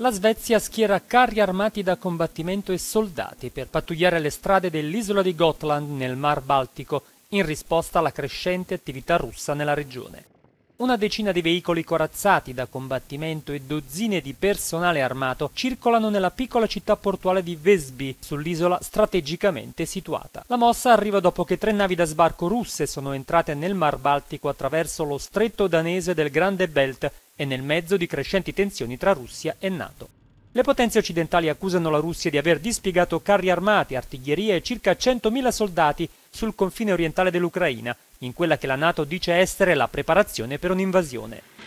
La Svezia schiera carri armati da combattimento e soldati per pattugliare le strade dell'isola di Gotland nel Mar Baltico in risposta alla crescente attività russa nella regione. Una decina di veicoli corazzati da combattimento e dozzine di personale armato circolano nella piccola città portuale di Vesby, sull'isola strategicamente situata. La mossa arriva dopo che tre navi da sbarco russe sono entrate nel Mar Baltico attraverso lo stretto danese del Grande Belt e nel mezzo di crescenti tensioni tra Russia e NATO. Le potenze occidentali accusano la Russia di aver dispiegato carri armati, artiglieria e circa 100.000 soldati sul confine orientale dell'Ucraina, in quella che la NATO dice essere la preparazione per un'invasione.